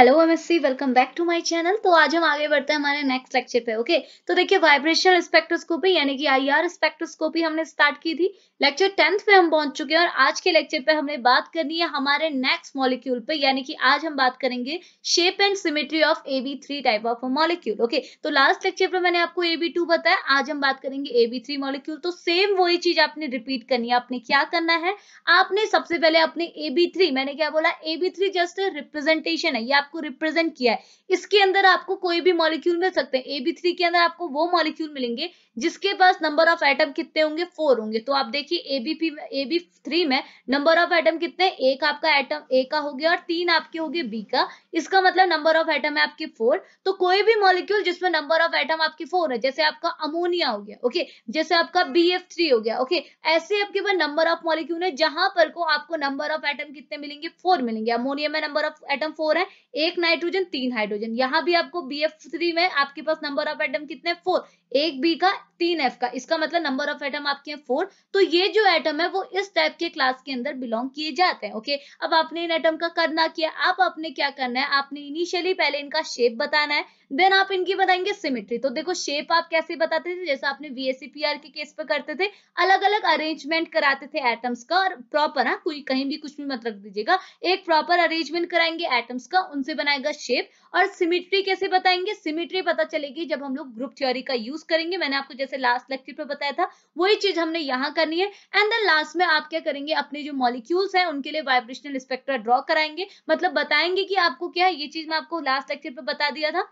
Hello MSc welcome back to my channel तो आज हम आगे बढ़ते हैं हमारे नेक्स्ट लेक्चर पे ओके तो देखिए वाइब्रेशनल स्पेक्ट्रोस्कोपी यानी कि आईआर स्पेक्ट्रोस्कोपी हमने स्टार्ट की थी लेक्चर टेंथ पे हम पहुंच चुके हैं और आज के लेक्चर पे हमने बात करनी है हमारे नेक्स्ट मॉलिक्यूल पे यानी कि आज हम बात करेंगे shape and symmetry of A three type of molecule okay तो लास्ट लेक्चर पर मैंने आपको ए टू बताया आज हम बात करेंगे ए थ्री मॉलिक्यूल तो सेम वही चीज आपने रिपीट करनी है आपने क्या करना है आपने सबसे पहले अपने ए थ्री मैंने क्या बोला ए थ्री जस्ट रिप्रेजेंटेशन है ये आप आपको रिप्रेजेंट किया है इसके अंदर आपको कोई भी मॉलिक्यूल मिल सकते हैं एबी थ्री के अंदर आपको वो मॉलिक्यूल मिलेंगे जिसके पास नंबर ऑफ एटम कितने होंगे फोर होंगे तो आप देखिए एबीपी एबी थ्री में नंबर ऑफ एटम कितने एक आपका एटम ए का हो गया और तीन आपके हो गए बी का इसका मतलब नंबर ऑफ एटम है आपके फोर तो कोई भी मॉलिक्यूल जिसमें नंबर ऑफ एटम आपके फोर है जैसे आपका अमोनिया हो गया ओके जैसे आपका बी हो गया ओके ऐसे आपके पास नंबर ऑफ मॉलिक्यूल है जहां पर को आपको नंबर ऑफ एटम कितने मिलेंगे फोर मिलेंगे अमोनिया में नंबर ऑफ एटम फोर है एक नाइट्रोजन तीन हाइड्रोजन यहाँ भी आपको बी में आपके पास नंबर ऑफ एटम कितने फोर एक बी का तीन एफ का इसका मतलब नंबर ऑफ एटम आपके हैं फोर तो ये जो एटम है वो इस टाइप के क्लास के अंदर बिलोंग किए जाते हैं ओके अब आपने इन एटम का करना किया आप अपने क्या करना है आपने इनिशियली पहले इनका शेप बताना है देन आप इनकी बताएंगे सिमिट्री तो देखो शेप आप कैसे बताते थे जैसे आपने वीएससीपीआर के केस पर करते थे अलग अलग अरेंजमेंट कराते थे एटम्स का और प्रॉपर हाँ कोई कहीं भी कुछ भी मत रख दीजिएगा एक प्रॉपर अरेंजमेंट कराएंगे एटम्स का उनसे बनाएगा शेप और सिमिट्री कैसे बताएंगे सिमिट्री पता चलेगी जब हम लोग ग्रुप थ्योरी का यूज करेंगे मैंने आपको जैसे जैसे लास्ट लेक्चर पर बताया था वही चीज हमने यहाँ करनी है एंड देन लास्ट में आप क्या करेंगे अपने जो मॉलिक्यूल्स हैं उनके लिए वाइब्रेशनल स्पेक्ट्रा ड्रॉ कराएंगे मतलब बताएंगे कि आपको क्या है ये चीज मैं आपको लास्ट लेक्चर पर बता दिया था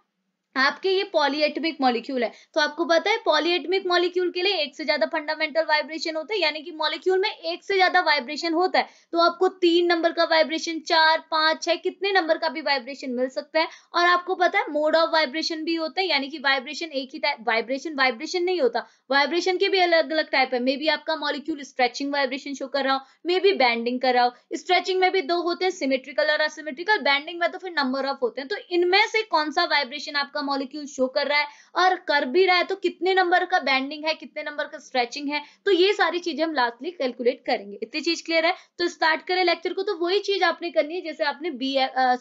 आपके ये पॉलीएटमिक मॉलिक्यूल है तो आपको पता है पॉलीएटमिक मॉलिक्यूल के लिए एक से ज्यादा फंडामेंटल वाइब्रेशन होता है यानी कि मॉलिक्यूल में एक से ज्यादा वाइब्रेशन होता है तो आपको तीन नंबर का वाइब्रेशन चार पांच छह कितने नंबर का भी वाइब्रेशन मिल सकता है और आपको पता है मोड ऑफ वाइब्रेशन भी होता है यानी कि वाइब्रेशन एक ही टाइप वाइब्रेशन वाइब्रेशन नहीं होता वाइब्रेशन के भी अलग अलग टाइप है मे बी आपका मॉलिक्यूल स्ट्रेचिंग वाइब्रेशन शो कर रहा हो मे बी बैंडिंग कर रहा हो स्ट्रेचिंग में भी दो होते हैं सिमेट्रिकल और असिमेट्रिकल बैंडिंग में तो फिर नंबर ऑफ होते हैं तो इनमें से कौन सा वाइब्रेशन आपका मॉलिक्यूल शो कर रहा है और कर भी रहा है तो कितने नंबर का बैंडिंग है कितने नंबर का स्ट्रेचिंग है तो ये सारी चीजें हम लास्टली कैलकुलेट करेंगे इतनी चीज क्लियर है तो स्टार्ट करें लेक्चर को तो वही चीज आपने करनी है जैसे आपने B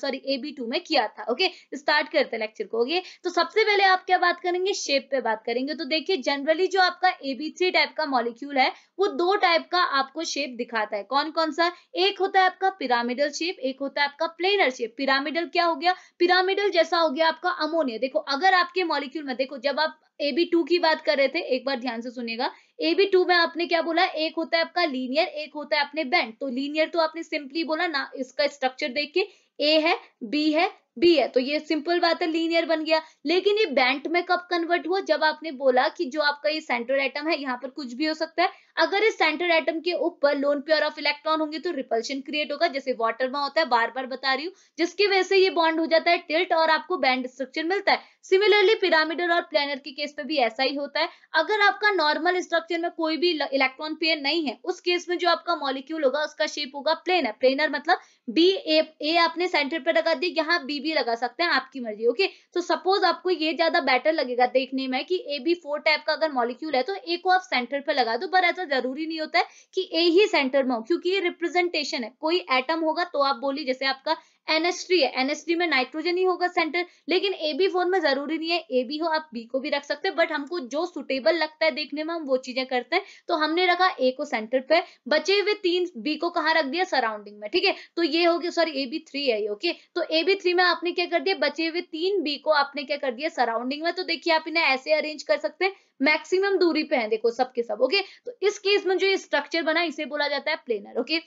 sorry A B two में किया था ओके स्टार्ट करते हैं लेक्चर को ओके तो सबसे पहले आप क्या बात करेंगे शेप पे बात करेंगे तो देखिए जनरली जो आपका ए बी थ्री टाइप का मॉलिक्यूल है वो दो टाइप का आपको शेप दिखाता है कौन कौन सा एक होता है आपका पिरामिडल शेप एक होता है आपका प्लेनर शेप पिरामिडल क्या हो गया पिरामिडल जैसा हो गया आपका अमोनिया देखो अगर आपके मॉलिक्यूल में देखो जब आप एबी टू की बात कर रहे थे एक बार ध्यान से सुनिएगा एबी टू में आपने क्या बोला एक होता है आपका लीनियर एक होता है अपने बैंड तो लीनियर तो आपने सिंपली बोला ना इसका स्ट्रक्चर देख के ए है बी है बी है तो ये सिंपल बात है लीनियर बन गया लेकिन ये बैंट में कब कन्वर्ट हुआ जब आपने बोला कि जो आपका ये सेंटर एटम है यहाँ पर कुछ भी हो सकता है अगर इस सेंटर एटम के ऊपर लोन पेयर ऑफ इलेक्ट्रॉन होंगे तो रिपल्शन क्रिएट होगा जैसे वाटर में होता है बार बार बता रही हूँ जिसकी वजह से ये बॉन्ड हो जाता है टिल्ट और आपको बैंड स्ट्रक्चर मिलता है सिमिलरली पिरामिडल और प्लेनर के केस में भी ऐसा ही होता है अगर आपका नॉर्मल स्ट्रक्चर में कोई भी इलेक्ट्रॉन पेयर नहीं है उस केस में जो आपका मॉलिक्यूल होगा उसका शेप होगा प्लेनर प्लेनर मतलब बी ए, ए आपने सेंटर पर लगा दिया यहाँ बी भी लगा सकते हैं आपकी मर्जी ओके तो सपोज आपको ये ज्यादा बेटर लगेगा देखने में कि ए बी फोर टाइप का अगर मॉलिक्यूल है तो ए को आप सेंटर पर लगा दो पर ऐसा जरूरी नहीं होता है कि ए ही सेंटर में हो क्योंकि ये रिप्रेजेंटेशन है कोई एटम होगा तो आप बोलिए जैसे आपका एनएस थ्री है एनएस थ्री में नाइट्रोजन ही होगा सेंटर लेकिन ए बी फोर में जरूरी नहीं है ए बी हो आप बी को भी रख सकते हैं बट हमको जो सुटेबल लगता है देखने में हम वो चीजें करते हैं तो हमने रखा ए को सेंटर पे बचे हुए तीन बी को कहा रख दिया सराउंडिंग में ठीक है तो ये हो गया सॉरी ए बी थ्री है ओके तो ए बी थ्री में आपने क्या कर दिया बचे हुए तीन बी को आपने क्या कर दिया सराउंडिंग में तो देखिए आप इन्हें ऐसे अरेंज कर सकते हैं मैक्सिमम दूरी पे है देखो सबके सब ओके तो इस केस में जो स्ट्रक्चर बना इसे बोला जाता है प्लेनर ओके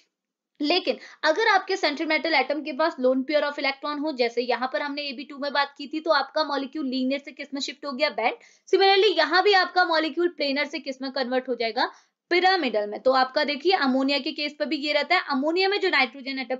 लेकिन अगर आपके सेंट्रल मेटल एटम के पास लोन पेयर ऑफ इलेक्ट्रॉन हो जैसे यहाँ पर हमने एबी टू में बात की थी तो आपका मॉलिक्यूल लीनियर से किसमें शिफ्ट हो गया बैंड सिमिलरली यहाँ भी आपका मॉलिक्यूल प्लेनर से किसमें कन्वर्ट हो जाएगा पिरामिडल में तो आपका देखिए अमोनिया के केस पर भी ये रहता है अमोनिया में जो नाइट्रोजन एटम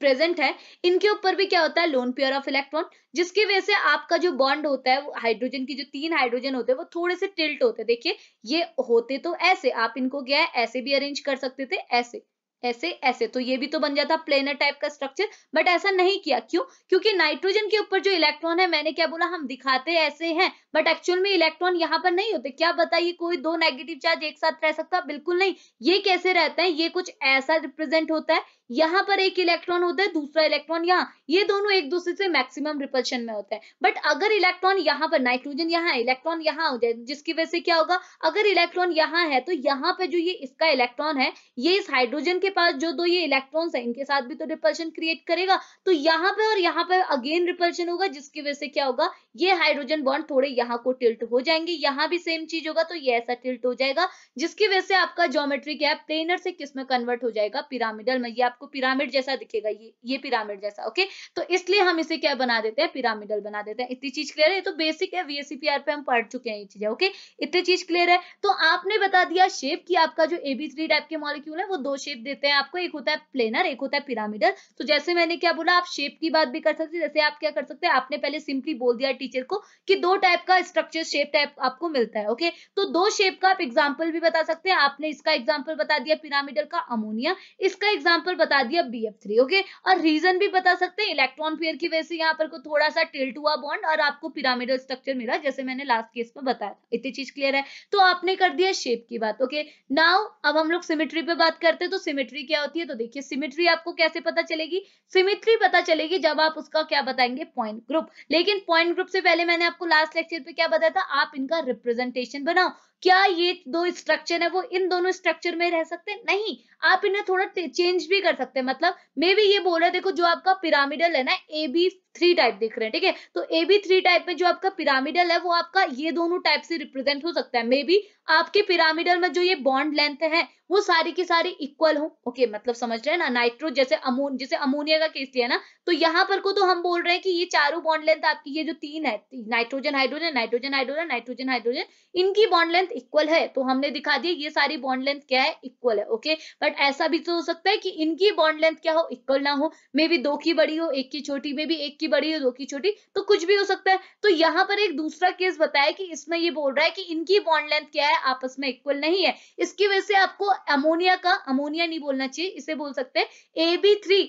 प्रेजेंट है इनके ऊपर भी क्या होता है लोन पेयर ऑफ इलेक्ट्रॉन जिसकी वजह से आपका जो बॉन्ड होता है वो हाइड्रोजन की जो तीन हाइड्रोजन होते हैं वो थोड़े से टिल्ट होते हैं देखिए ये होते तो ऐसे आप इनको क्या है ऐसे भी अरेंज कर सकते थे ऐसे ऐसे ऐसे तो ये भी तो बन जाता प्लेनर टाइप का स्ट्रक्चर बट ऐसा नहीं किया क्यों क्योंकि नाइट्रोजन के ऊपर जो इलेक्ट्रॉन है मैंने क्या बोला हम दिखाते ऐसे हैं बट एक्चुअल में इलेक्ट्रॉन यहाँ पर नहीं होते क्या बताइए कोई दो नेगेटिव चार्ज एक साथ रह सकता बिल्कुल नहीं ये कैसे रहता है ये कुछ ऐसा रिप्रेजेंट होता है यहाँ पर एक इलेक्ट्रॉन होता है दूसरा इलेक्ट्रॉन यहाँ ये दोनों एक दूसरे से मैक्सिमम रिपल्शन में होता है बट अगर इलेक्ट्रॉन यहाँ पर नाइट्रोजन यहाँ इलेक्ट्रॉन यहाँ हो जाए जिसकी वजह से क्या होगा अगर इलेक्ट्रॉन यहाँ है तो यहाँ पे जो ये इसका इलेक्ट्रॉन है ये इस हाइड्रोजन के पास जो दो ये इलेक्ट्रॉन्स हैं इनके साथ भी तो रिपल्शन क्रिएट करेगा तो यहाँ पे और यहाँ पे अगेन रिपल्शन होगा जिसकी वजह से क्या होगा ये हाइड्रोजन बॉन्ड थोड़े यहाँ को टिल्ट हो जाएंगे यहाँ भी सेम चीज होगा तो ये ऐसा टिल्ट हो जाएगा जिसकी वजह से आपका ज्योमेट्री क्या प्लेनर से किस में कन्वर्ट हो जाएगा पिरामिडल में ये आपको पिरामिड जैसा दिखेगा ये ये पिरामिड जैसा ओके तो इसलिए हम इसे क्या बना देते हैं पिरामिडल बना देते हैं इतनी चीज क्लियर है तो बेसिक है वीएससीपीआर पे हम पढ़ चुके हैं ये चीजें ओके इतनी चीज क्लियर है तो आपने बता दिया शेप की आपका जो एबी थ्री टाइप के मॉलिक्यूल है वो दो शेप दे देते हैं आपको एक होता है प्लेनर एक होता है पिरामिडल तो जैसे मैंने क्या बोला आप शेप की बात भी कर सकते जैसे आप क्या कर सकते हैं आपने पहले सिंपली बोल दिया टीचर को कि दो टाइप का स्ट्रक्चर शेप टाइप आपको मिलता है ओके तो दो शेप का आप एग्जाम्पल भी बता सकते हैं आपने इसका एग्जाम्पल बता दिया पिरामिडल का अमोनिया इसका एग्जाम्पल बता दिया बी ओके और रीजन भी बता सकते हैं इलेक्ट्रॉन पेयर की वजह से यहाँ पर को थोड़ा सा टिल्ट हुआ बॉन्ड और आपको पिरामिडल स्ट्रक्चर मिला जैसे मैंने लास्ट केस में बताया इतनी चीज क्लियर है तो आपने कर दिया शेप की बात ओके नाउ अब हम लोग सिमेट्री पे बात करते हैं तो सिमेट्री सिमेट्री क्या होती है तो देखिए सिमेट्री आपको कैसे पता चलेगी सिमेट्री पता चलेगी जब आप उसका क्या बताएंगे पॉइंट ग्रुप लेकिन पॉइंट ग्रुप से पहले मैंने आपको लास्ट लेक्चर पे क्या बताया था आप इनका रिप्रेजेंटेशन बनाओ क्या ये दो स्ट्रक्चर है वो इन दोनों स्ट्रक्चर में रह सकते हैं नहीं आप इन्हें थोड़ा चेंज भी कर सकते हैं मतलब मे भी ये बोल रहे देखो जो आपका पिरामिडल है ना ए बी थ्री टाइप देख रहे हैं ठीक है तो ए बी थ्री टाइप में जो आपका पिरामिडल है वो आपका ये दोनों टाइप से रिप्रेजेंट हो सकता है मे बी आपके पिरामिडल में जो ये बॉन्ड लेंथ है वो सारी की सारी इक्वल हो ओके मतलब समझ रहे हैं ना नाइट्रो जैसे अमोन जैसे अमोनिया का केस लिया ना तो यहाँ पर को तो हम बोल रहे हैं कि ये चारों बॉन्ड लेंथ आपकी ये जो तीन है nitrogen hydrogen nitrogen hydrogen nitrogen hydrogen इनकी बॉन्ड लेंथ इक्वल है तो हमने दिखा दिया ये सारी बॉन्ड लेंथ क्या है इक्वल है ओके बट ऐसा भी तो हो सकता है कि इनकी बॉन्ड लेंथ क्या हो इक्वल ना हो मे बी दो की बड़ी हो एक की छोटी मे बी एक की बड़ी हो दो की छोटी तो कुछ भी हो सकता है तो यहाँ पर एक दूसरा केस बताया कि इसमें ये बोल रहा है कि इनकी बॉन्ड लेंथ क्या है आपस में इक्वल नहीं है इसकी वजह से आपको अमोनिया का अमोनिया नहीं बोलना चाहिए इसे बोल सकते हैं A B three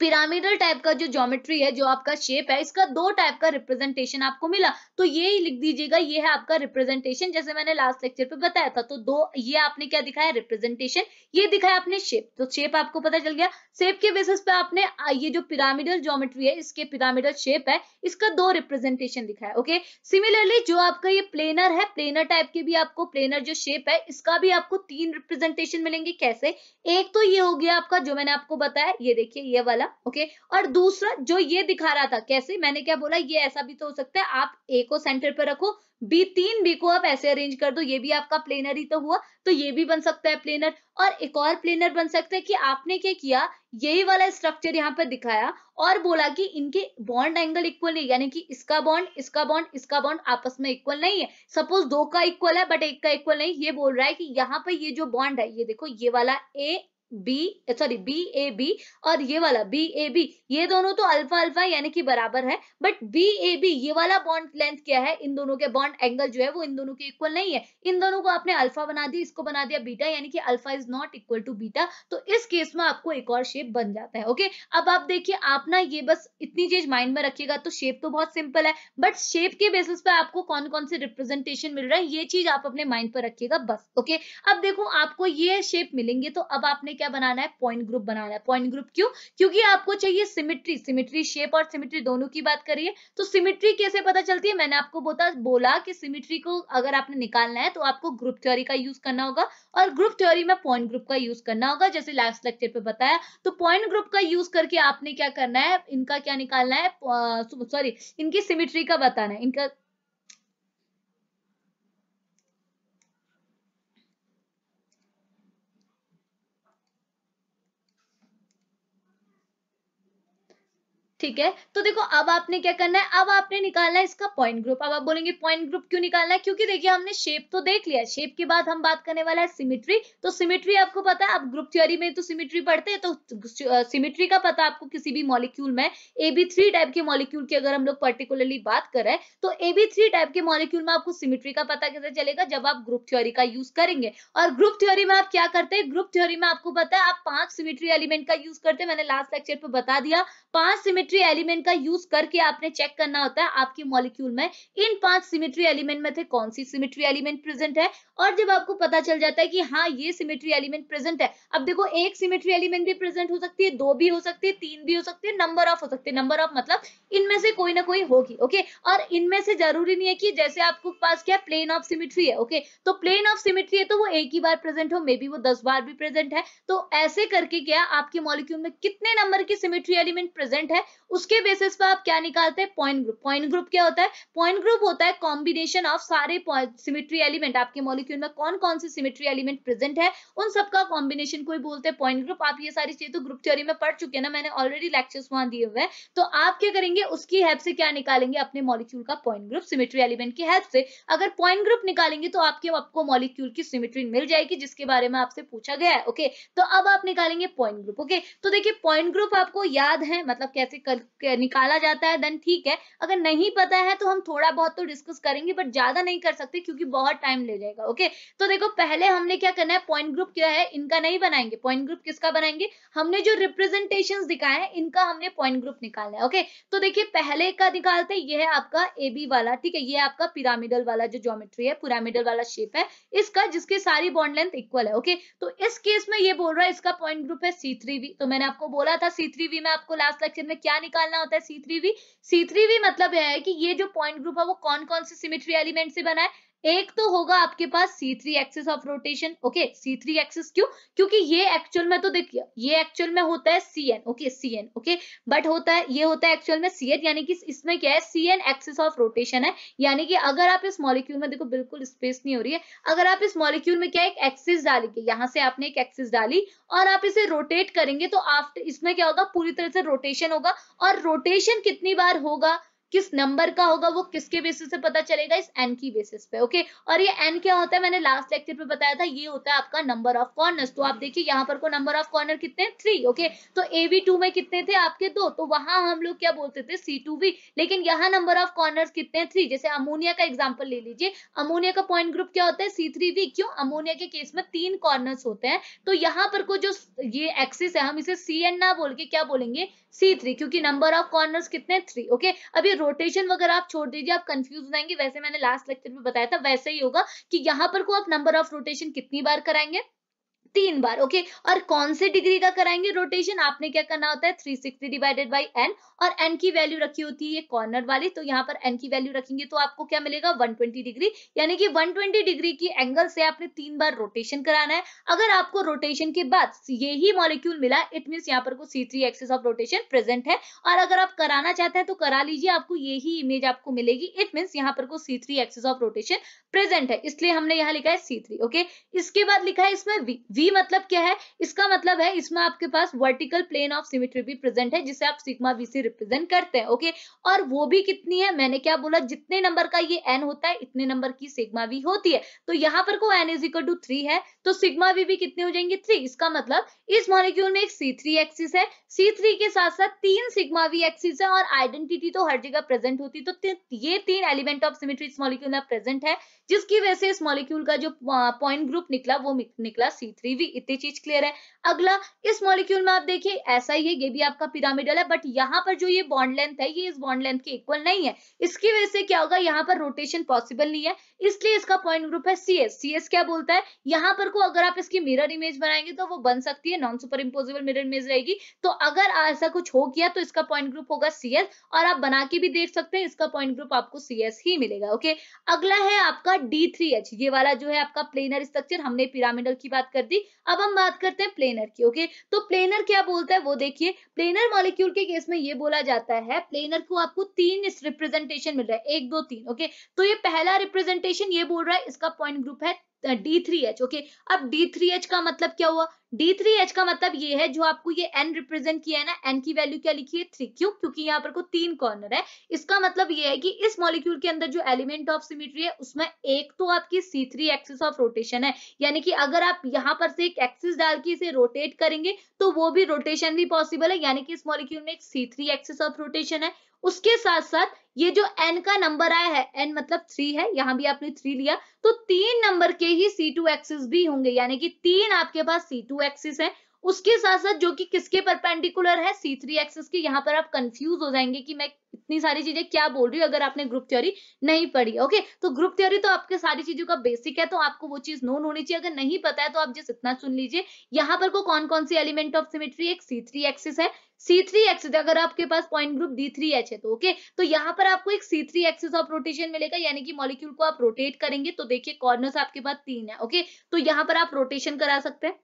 pyramidal type का जो ज्योमेट्री है जो आपका शेप है इसका दो टाइप का रिप्रेजेंटेशन आपको मिला तो ये लिख दीजिएगा ये है आपका रिप्रेजेंटेशन जैसे मैंने लास्ट लेक्चर पे बताया था तो दो ये आपने क्या दिखाया रिप्रेजेंटेशन ये दिखाया आपने शेप तो शेप आपको पता चल गया शेप के बेसिस पे आपने ये जो पिरामिडल ज्योमेट्री है इसके पिरामिडल शेप है इसका दो रिप्रेजेंटेशन दिखाया ओके सिमिलरली जो आपका ये प्लेनर है प्लेनर टाइप के भी आपको प्लेनर जो शेप है इसका भी आपको तीन रिप्रेजेंटेशन मिलेंगे कैसे एक तो ये हो गया आपका जो मैंने आपको बताया ये देखिए ये वाला वाला ओके और दूसरा जो ये दिखा रहा था कैसे मैंने क्या बोला ये ऐसा भी तो हो सकता है आप ए को सेंटर पर रखो बी तीन बी को आप ऐसे अरेंज कर दो ये भी आपका प्लेनर ही तो हुआ तो ये भी बन सकता है प्लेनर और एक और प्लेनर बन सकता है कि आपने क्या किया यही वाला स्ट्रक्चर यहाँ पर दिखाया और बोला कि इनके बॉन्ड एंगल इक्वल नहीं यानी कि इसका बॉन्ड इसका बॉन्ड इसका बॉन्ड आपस में इक्वल नहीं है सपोज दो का इक्वल है बट एक का इक्वल नहीं ये बोल रहा है कि यहाँ पर ये जो बॉन्ड है ये देखो ये वाला A B sorry B A B और ये वाला बी ए बी ये दोनों तो अल्फा अल्फा यानी कि बराबर है बट बी ए बी ये वाला बॉन्ड लेंथ क्या है इन दोनों के बॉन्ड एंगल जो है वो इन दोनों के इक्वल नहीं है इन दोनों को आपने अल्फा बना दिया इसको बना दिया बीटा यानी कि alpha is not equal to beta तो इस केस में आपको एक और शेप बन जाता है ओके अब आप देखिए आप ना ये बस इतनी चीज माइंड में रखिएगा तो शेप तो बहुत सिंपल है बट शेप के बेसिस पे आपको कौन कौन से रिप्रेजेंटेशन मिल रहा है ये चीज आप अपने माइंड पर रखिएगा बस ओके अब देखो आपको ये शेप मिलेंगे तो अब आपने क्या बनाना है पॉइंट ग्रुप बनाना है पॉइंट ग्रुप क्यों क्योंकि आपको चाहिए सिमिट्री सिमिट्री शेप और सिमिट्री दोनों की बात करिए तो सिमिट्री कैसे पता चलती है मैंने आपको बोता बोला कि सिमिट्री को अगर आपने निकालना है तो आपको ग्रुप थ्योरी का यूज करना होगा और ग्रुप थ्योरी में पॉइंट ग्रुप का यूज करना होगा जैसे लास्ट लेक्चर पे बताया तो पॉइंट ग्रुप का यूज करके आपने क्या करना है इनका क्या निकालना है सॉरी इनकी सिमिट्री का बताना है इनका ठीक है तो देखो अब आपने क्या करना है अब आपने निकालना है इसका पॉइंट ग्रुप अब आप बोलेंगे पॉइंट ग्रुप क्यों निकालना है क्योंकि देखिए हमने शेप तो देख लिया शेप के बाद हम बात करने वाला है सिमिट्री तो सिमिट्री आपको पता है आप ग्रुप थ्योरी में तो सिमिट्री पढ़ते हैं तो सिमिट्री का पता आपको किसी भी मॉलिक्यूल में एबी थ्री टाइप के मॉलिक्यूल की अगर हम लोग पर्टिकुलरली बात करें तो एबी थ्री टाइप के मॉलिक्यूल में आपको सिमिट्री का पता कैसे चलेगा जब आप ग्रुप थ्योरी का यूज करेंगे और ग्रुप थ्योरी में आप क्या करते हैं ग्रुप थ्योरी में आपको पता है आप पांच सिमिट्री एलिमेंट का यूज करते हैं मैंने लास्ट लेक्चर पर बता दिया पांच सिमिट्री सिमेट्री एलिमेंट का यूज करके आपने चेक करना होता है आपके मॉलिक्यूल में इन पांच सिमेट्री एलिमेंट में थे कौन सी सिमेट्री एलिमेंट प्रेजेंट है और जब आपको पता चल जाता है कि हाँ ये सिमेट्री एलिमेंट प्रेजेंट है अब देखो एक सिमेट्री एलिमेंट भी प्रेजेंट हो सकती है दो भी हो सकती है तीन भी हो सकती है नंबर ऑफ हो सकते हैं नंबर ऑफ मतलब इनमें से कोई ना कोई होगी ओके और इनमें से जरूरी नहीं है कि जैसे आपको पास क्या प्लेन ऑफ सिमिट्री है ओके तो प्लेन ऑफ सिमिट्री है तो वो एक ही बार प्रेजेंट हो मे बी वो दस बार भी प्रेजेंट है तो ऐसे करके क्या आपके मॉलिक्यूल में कितने नंबर की सिमिट्री एलिमेंट प्रेजेंट है उसके बेसिस पर आप क्या निकालते हैं पॉइंट ग्रुप पॉइंट ग्रुप क्या होता है पॉइंट ग्रुप होता है कॉम्बिनेशन ऑफ सारे सिमिट्री एलिमेंट आपके मॉलिक्यूल मॉलिक्यूल में कौन कौन से सिमेट्री एलिमेंट प्रेजेंट है उन सबका कॉम्बिनेशन कोई बोलते हैं पॉइंट ग्रुप आप ये सारी चीजें तो ग्रुप थ्योरी में पढ़ चुके हैं ना मैंने ऑलरेडी लेक्चर्स वहां दिए हुए हैं तो आप क्या करेंगे उसकी हेल्प से क्या निकालेंगे अपने मॉलिक्यूल का पॉइंट ग्रुप सिमेट्री एलिमेंट की हेल्प से अगर पॉइंट ग्रुप निकालेंगे तो आपके आपको मॉलिक्यूल की सिमेट्री मिल जाएगी जिसके बारे में आपसे पूछा गया है ओके तो अब आप निकालेंगे पॉइंट ग्रुप ओके तो देखिए पॉइंट ग्रुप आपको याद है मतलब कैसे निकाला जाता है देन ठीक है अगर नहीं पता है तो हम थोड़ा बहुत तो डिस्कस करेंगे बट ज्यादा नहीं कर सकते क्योंकि बहुत टाइम ले जाएगा ओके तो देखो पहले हमने क्या करना है पॉइंट ग्रुप क्या है इनका नहीं बनाएंगे पॉइंट ग्रुप किसका बनाएंगे हमने जो रिप्रेजेंटेशन दिखाए हैं इनका हमने पॉइंट ग्रुप निकाला है ओके तो देखिए पहले का निकालते हैं ये है आपका ए बी वाला ठीक है ये आपका पिरामिडल वाला जो ज्योमेट्री है पिरामिडल वाला शेप है इसका जिसकी सारी बॉन्ड लेंथ इक्वल है ओके तो इस केस में ये बोल रहा है इसका पॉइंट ग्रुप है सी थ्री वी तो मैंने आपको बोला था सी थ्री वी में आपको लास्ट लेक्चर में क्या निकालना होता है C three V C three V मतलब है कि ये जो पॉइंट ग्रुप है वो कौन कौन से सिमिट्री एलिमेंट से बना है एक तो होगा आपके पास C three axis of rotation okay C three axis क्यों क्योंकि ये एक्चुअल में तो देखिए ये एक्चुअल में होता है C N okay C N okay but होता है ये होता है एक्चुअल में सी एन यानी कि इसमें क्या है C N axis of rotation है यानी कि अगर आप इस मॉलिक्यूल में देखो बिल्कुल स्पेस नहीं हो रही है अगर आप इस मॉलिक्यूल में क्या एक एक्सिस डालेंगे यहाँ से आपने एक एक्सिस डाली और आप इसे रोटेट करेंगे तो आफ्टर इसमें क्या होगा पूरी तरह से रोटेशन होगा और रोटेशन कितनी बार होगा किस नंबर का होगा वो किसके बेसिस से पता चलेगा इस एन की बेसिस पे ओके और ये एन क्या होता है मैंने लास्ट लेक्चर पे बताया था ये होता है आपका नंबर ऑफ कॉर्नर तो आप देखिए यहाँ पर को नंबर ऑफ कॉर्नर कितने थ्री ओके तो ए वी टू में कितने थे आपके दो तो वहां हम लोग क्या बोलते थे सी टू वी लेकिन यहाँ नंबर ऑफ कॉर्नर कितने थ्री जैसे अमोनिया का एग्जाम्पल ले लीजिए अमोनिया का पॉइंट ग्रुप क्या होता है सी थ्री वी क्यों अमोनिया के केस में तीन कॉर्नर होते हैं तो यहाँ पर को जो ये एक्सिस है हम इसे सी एन ना बोल के क्या बोलेंगे सी थ्री क्योंकि नंबर ऑफ कॉर्नर कितने थ्री ओके अभी रोटेशन वगैरह आप छोड़ दीजिए आप कंफ्यूज हो जाएंगे वैसे मैंने लास्ट लेक्चर में बताया था वैसे ही होगा कि यहाँ पर को आप नंबर ऑफ रोटेशन कितनी बार कराएंगे तीन बार ओके और कौन से डिग्री का कराएंगे रोटेशन आपने क्या करना होता है three sixty divided by N और एन की वैल्यू रखी होती है कॉर्नर वाली तो यहाँ पर एन की वैल्यू रखेंगे तो आपको क्या मिलेगा वन ट्वेंटी डिग्री यानी कि वन ट्वेंटी डिग्री की एंगल से आपने तीन बार रोटेशन कराना है अगर आपको रोटेशन के बाद ये ही मॉलिक्यूल मिला इट मीन यहाँ पर को C three axis of rotation present है और अगर आप कराना चाहते हैं तो करा लीजिए आपको यही इमेज आपको मिलेगी इट मीन यहाँ पर को C three axis of rotation present है इसलिए हमने यहाँ लिखा है सी थ्री ओके इसके बाद लिखा है इसमें वी बी मतलब क्या है इसका मतलब है इसमें आपके पास वर्टिकल प्लेन ऑफ सिमिट्री भी प्रेजेंट है जिसे आप सिग्मा बी से रिप्रेजेंट करते हैं ओके और वो भी कितनी है मैंने क्या बोला जितने नंबर का ये एन होता है इतने नंबर की सिग्मा बी होती है तो यहाँ पर को N is equal to three है तो सिग्मा बी भी कितने हो जाएंगे थ्री इसका मतलब इस मॉलिक्यूल में एक सी थ्री एक्सिस है सी थ्री के साथ साथ तीन सिग्मा बी एक्सिस है और आइडेंटिटी तो हर जगह प्रेजेंट होती तो ये तीन एलिमेंट ऑफ सिमिट्री इस मॉलिक्यूल में प्रेजेंट है जिसकी वजह से इस मॉलिक्यूल का जो पॉइंट ग्रुप निकला वो निकला सी थ्री भी इतनी चीज क्लियर है अगला इस मॉलिक्यूल में आप देखिए ऐसा ही है ये भी आपका पिरामिडल है बट यहाँ पर जो ये बॉन्ड लेंथ है ये इस बॉन्ड लेंथ के इक्वल नहीं है इसकी वजह से क्या होगा यहाँ पर रोटेशन पॉसिबल नहीं है इसलिए इसका पॉइंट ग्रुप है सी एस क्या बोलता है यहाँ पर को अगर आप इसकी मिरर इमेज बनाएंगे तो वो बन सकती है non superimposable mirror image रहेगी तो अगर ऐसा कुछ हो गया तो इसका पॉइंट ग्रुप होगा सी और आप बना के भी देख सकते हैं इसका पॉइंट ग्रुप आपको सी ही मिलेगा ओके अगला है आपका डी थ्री एच ये वाला जो है आपका प्लेनर स्ट्रक्चर हमने पिरामिडल की बात कर दी थी अब हम बात करते हैं प्लेनर की ओके तो प्लेनर क्या बोलता है वो देखिए प्लेनर मॉलिक्यूल के केस में ये बोला जाता है प्लेनर को आपको तीन रिप्रेजेंटेशन मिल रहा है एक दो तीन ओके तो ये पहला रिप्रेजेंटेशन ये बोल रहा है इसका पॉइंट ग्रुप है डी थ्री एच ओके अब डी थ्री एच का मतलब क्या हुआ डी थ्री एच का मतलब ये है जो आपको ये एन रिप्रेजेंट किया है ना एन की वैल्यू क्या लिखी है थ्री क्यों क्योंकि यहाँ पर को तीन कॉर्नर है इसका मतलब ये है कि इस मॉलिक्यूल के अंदर जो एलिमेंट ऑफ सिमिट्री है उसमें एक तो आपकी C three axis of rotation है यानी कि अगर आप यहाँ पर से एक एक्सिस डाल के इसे रोटेट करेंगे तो वो भी रोटेशन भी पॉसिबल है यानी कि इस मॉलिक्यूल में एक C three axis of rotation है उसके साथ साथ ये जो एन का नंबर आया है एन मतलब थ्री है यहाँ भी आपने थ्री लिया तो तीन नंबर के ही सी टू एक्सिस भी होंगे यानी कि तीन आपके पास सी टू टू एक्सिस है उसके साथ साथ जो कि किसके परपेंडिकुलर है सी थ्री एक्सिस की यहाँ पर आप कंफ्यूज हो जाएंगे कि मैं इतनी सारी चीजें क्या बोल रही हूँ अगर आपने ग्रुप थ्योरी नहीं पढ़ी ओके तो ग्रुप थ्योरी तो आपके सारी चीजों का बेसिक है तो आपको वो चीज नोन होनी चाहिए अगर नहीं पता है तो आप जिस इतना सुन लीजिए यहाँ पर को कौन कौन सी एलिमेंट ऑफ सिमेट्री एक सी थ्री एक्सिस है सी थ्री एक्सिस अगर आपके पास point group D three H है तो ओके तो यहाँ पर आपको एक C three axis of rotation मिलेगा यानी कि मॉलिक्यूल को आप रोटेट करेंगे तो देखिए कॉर्नर्स आपके पास तीन है ओके तो यहाँ पर आप रोटेशन करा सकते हैं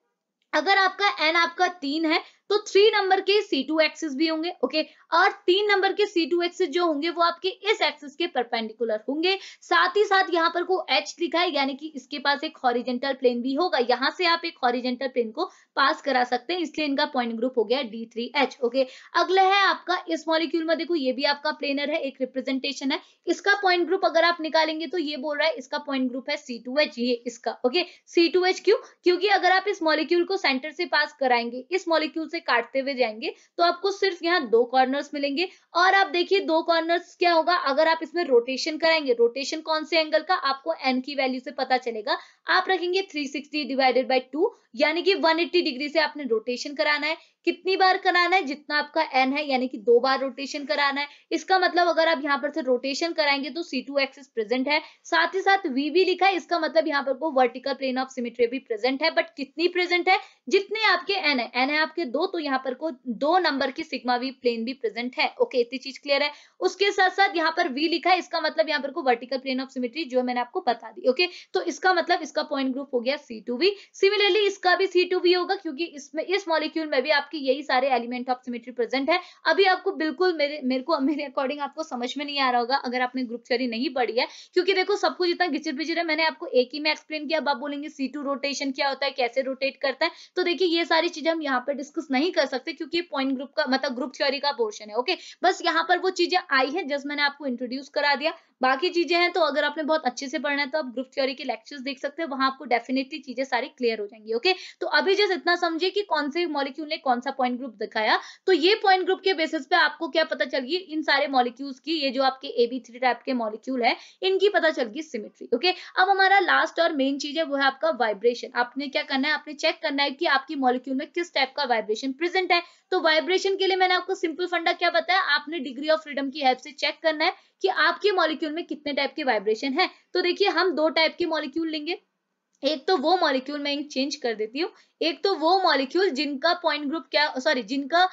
अगर आपका एन आपका तीन है तो थ्री नंबर के सी टू एक्सिस भी होंगे ओके और तीन नंबर के सी टू एक्सिस जो होंगे वो आपके इस एक्सिस के परपेंडिकुलर होंगे साथ ही साथ यहाँ पर को एच लिखा है यानी कि इसके पास एक हॉरिजेंटल प्लेन भी होगा यहाँ से आप एक हॉरिजेंटल प्लेन को पास करा सकते हैं इसलिए इनका पॉइंट ग्रुप हो गया डी थ्री एच ओके अगला है आपका इस मॉलिक्यूल में देखो ये भी आपका प्लेनर है एक रिप्रेजेंटेशन है इसका पॉइंट ग्रुप अगर आप निकालेंगे तो ये बोल रहा है इसका पॉइंट ग्रुप है सी टू एच ये इसका ओके सी टू एच क्यों क्योंकि अगर आप इस मॉलिक्यूल को सेंटर से पास कराएंगे इस मॉलिक्यूल से काटते हुए जाएंगे तो आपको सिर्फ यहाँ दो कॉर्नर्स मिलेंगे और आप देखिए दो कॉर्नर्स क्या होगा अगर आप इसमें रोटेशन कराएंगे रोटेशन कौन से एंगल का आपको एन की वैल्यू से पता चलेगा आप रखेंगे सिक्सटी डिवाइडेड बाई टू यानी कि एट्टी डिग्री से आपने रोटेशन कराना है कितनी बार कराना है जितना आपका एन है यानी कि दो बार रोटेशन कराना है इसका मतलब अगर आप यहाँ पर से रोटेशन कराएंगे तो सी टू एक्सिस प्रेजेंट है साथ ही साथ वी भी लिखा है इसका मतलब यहाँ पर वर्टिकल प्लेन ऑफ सिमिट्री भी प्रेजेंट है बट कितनी प्रेजेंट है जितने आपके एन है एन है आपके दो तो यहाँ पर को दो नंबर की सिग्मा वी प्लेन भी प्रेजेंट है ओके इतनी चीज क्लियर है उसके साथ साथ यहाँ पर वी लिखा है इसका मतलब यहाँ पर को वर्टिकल प्लेन ऑफ सिमिट्री जो मैंने आपको बता दी ओके तो इसका मतलब इसका पॉइंट ग्रुप हो गया सी टू सिमिलरली इसका भी सी टू होगा क्योंकि इसमें इस मॉलिक्यूल में भी आप आपके यही सारे एलिमेंट ऑफ सिमेट्री प्रेजेंट है अभी आपको बिल्कुल मेरे मेरे को मेरे अकॉर्डिंग आपको समझ में नहीं आ रहा होगा अगर आपने ग्रुप थ्योरी नहीं पढ़ी है क्योंकि देखो सब कुछ इतना घिचिर बिचिर है मैंने आपको एक ही में एक्सप्लेन किया अब आप बोलेंगे सी रोटेशन क्या होता है कैसे रोटेट करता है तो देखिए ये सारी चीजें हम यहाँ पर डिस्कस नहीं कर सकते क्योंकि पॉइंट ग्रुप का मतलब ग्रुप थ्योरी का पोर्शन है ओके बस यहाँ पर वो चीजें आई है जस्ट मैंने आपको इंट्रोड्यूस करा दिया बाकी चीजें हैं तो अगर आपने बहुत अच्छे से पढ़ना है तो आप ग्रुप थ्योरी के लेक्चर्स देख सकते हैं वहां आपको डेफिनेटली चीजें सारी क्लियर हो जाएंगी ओके तो अभी जस्ट इतना समझिए कि कौन से मॉलिक्यूल ने कौन सा पॉइंट ग्रुप दिखाया तो ये पॉइंट ग्रुप के बेसिस पे आपको क्या पता चल गई इन सारे मॉलिक्यूल्स की ये जो आपके ए बी थ्री टाइप के मॉलिक्यूल है इनकी पता चल गई सिमेट्री ओके अब हमारा लास्ट और मेन चीज है वो है आपका वाइब्रेशन आपने क्या करना है आपने चेक करना है कि आपकी मॉलिक्यूल में किस टाइप का वाइब्रेशन प्रेजेंट है तो वाइब्रेशन के लिए मैंने आपको सिंपल फंडा क्या बताया आपने डिग्री ऑफ फ्रीडम की हेल्प से चेक करना है कि आपके मॉलिक्यूल में कितने टाइप के वाइब्रेशन है तो देखिए हम दो टाइप के मॉलिक्यूल लेंगे एक तो वो मॉलिक्यूल मैं चेंज कर देती हूँ एक तो वो मॉलिक्यूल जिनका पॉइंट ग्रुप क्या सॉरी जिनका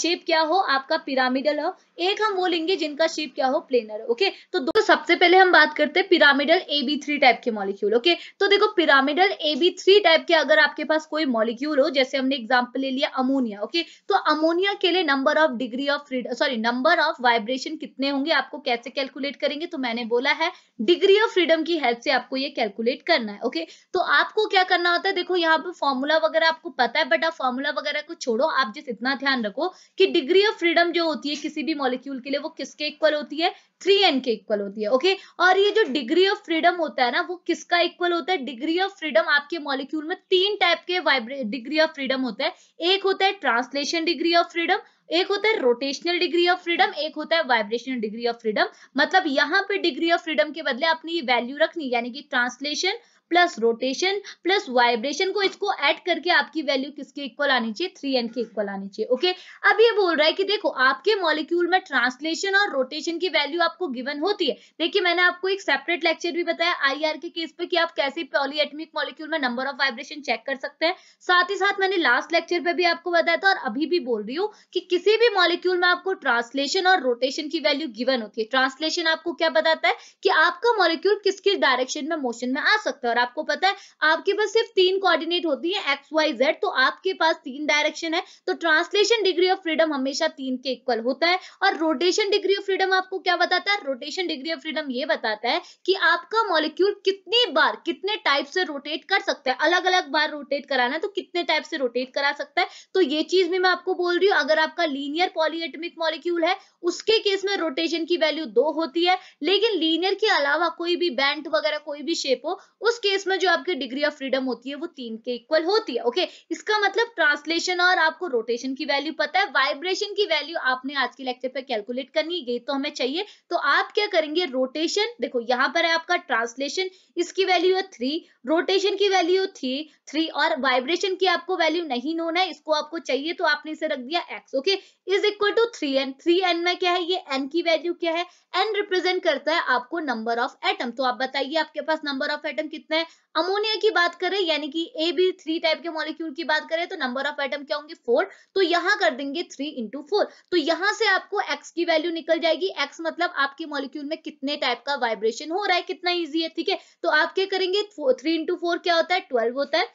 शेप क्या हो आपका पिरामिडल हो एक हम वो लेंगे जिनका शेप क्या हो प्लेनर ओके तो दो सबसे पहले हम बात करते हैं pyramidal A B three type के मॉलिक्यूल ओके तो देखो pyramidal A B three type के अगर आपके पास कोई मॉलिक्यूल हो जैसे हमने एग्जाम्पल ले लिया अमोनिया ओके तो अमोनिया के लिए number of degree of freedom sorry number of vibration कितने होंगे आपको कैसे कैलकुलेट करेंगे तो मैंने बोला है डिग्री ऑफ फ्रीडम की हेल्प से आपको ये कैलकुलेट करना है ओके तो आपको क्या करना होता है देखो यहाँ पर फॉर्मूला वगैरह आपको पता है बट आप फॉर्मूला वगैरह को छोड़ो आप जिस इतना ध्यान रखो कि डिग्री ऑफ फ्रीडम जो होती है किसी भी मॉलिक्यूल के लिए वो किसके इक्वल होती है थ्री एन के इक्वल होती है ओके और ये जो डिग्री ऑफ फ्रीडम होता है ना वो किसका इक्वल होता है डिग्री ऑफ फ्रीडम आपके मॉलिक्यूल में तीन टाइप के डिग्री ऑफ फ्रीडम होता है एक होता है ट्रांसलेशन डिग्री ऑफ फ्रीडम एक होता है रोटेशनल डिग्री ऑफ फ्रीडम एक होता है वाइब्रेशनल डिग्री ऑफ फ्रीडम मतलब यहाँ पे डिग्री ऑफ फ्रीडम के बदले आपने ये वैल्यू रखनी यानी कि translation plus rotation plus vibration को इसको ऐड करके आपकी वैल्यू किसके इक्वल आनी चाहिए थ्री एन के इक्वल आनी चाहिए ओके अब ये बोल रहा है कि देखो आपके मॉलिक्यूल में ट्रांसलेशन और रोटेशन की वैल्यू आपको गिवन होती है देखिए मैंने आपको एक सेपरेट लेक्चर भी बताया आर के केस पे कि आप कैसे पॉलीएटमिक मॉलिक्यूल में नंबर ऑफ वाइब्रेशन चेक कर सकते हैं साथ ही साथ मैंने लास्ट लेक्चर पे भी आपको बताया था और अभी भी बोल रही हूँ कि किसी भी मॉलिक्यूल में आपको ट्रांसलेशन और रोटेशन की वैल्यू गिवन होती है ट्रांसलेशन आपको क्या बताता है कि आपका मॉलिक्यूल किसके डायरेक्शन में मोशन में आ सकता है और आपको पता है आपके पास सिर्फ तीन कोऑर्डिनेट होती है एक्स वाई जेड तो आपके पास तीन डायरेक्शन है तो ट्रांसलेशन डिग्री ऑफ फ्रीडम हमेशा तीन के इक्वल होता है और रोटेशन डिग्री ऑफ फ्रीडम आपको क्या बताता है रोटेशन डिग्री ऑफ फ्रीडम ये बताता है कि आपका मॉलिक्यूल कितनी बार कितने टाइप से रोटेट कर सकता है अलग अलग बार रोटेट कराना है तो कितने टाइप से रोटेट करा सकता है तो ये चीज भी मैं आपको बोल रही हूँ अगर आपका लीनियर पॉलीएटमिक मॉलिक्यूल है उसके केस में रोटेशन की वैल्यू दो होती है लेकिन लीनियर के अलावा कोई भी बैंड वगैरह कोई भी शेप हो उसके केस में जो आपकी डिग्री ऑफ फ्रीडम होती है वो तीन के इक्वल होती है ओके okay? इसका मतलब ट्रांसलेशन और आपको रोटेशन की वैल्यू पता है वाइब्रेशन की वैल्यू आपने आज के लेक्चर पे कैलकुलेट करनी गई तो हमें चाहिए तो आप क्या करेंगे रोटेशन देखो यहाँ पर है आपका ट्रांसलेशन इसकी वैल्यू है थ्री रोटेशन की वैल्यू थ्री थ्री और वाइब्रेशन की आपको वैल्यू नहीं नोन है इसको आपको चाहिए तो आपने इसे रख दिया X okay is equal to three N three N में क्या है ये एन की वैल्यू क्या है एन रिप्रेजेंट करता है आपको नंबर ऑफ एटम तो आप बताइए आपके पास नंबर ऑफ एटम कितने है अमोनिया की बात करें यानी कि ए बी थ्री टाइप के मॉलिक्यूल की बात करें तो नंबर ऑफ आइटम क्या होंगे फोर तो यहाँ कर देंगे थ्री इंटू फोर तो यहाँ से आपको एक्स की वैल्यू निकल जाएगी एक्स मतलब आपके मॉलिक्यूल में कितने टाइप का वाइब्रेशन हो रहा है कितना ईजी है ठीक है तो आप क्या करेंगे थ्री इंटू फोर क्या होता है ट्वेल्व होता है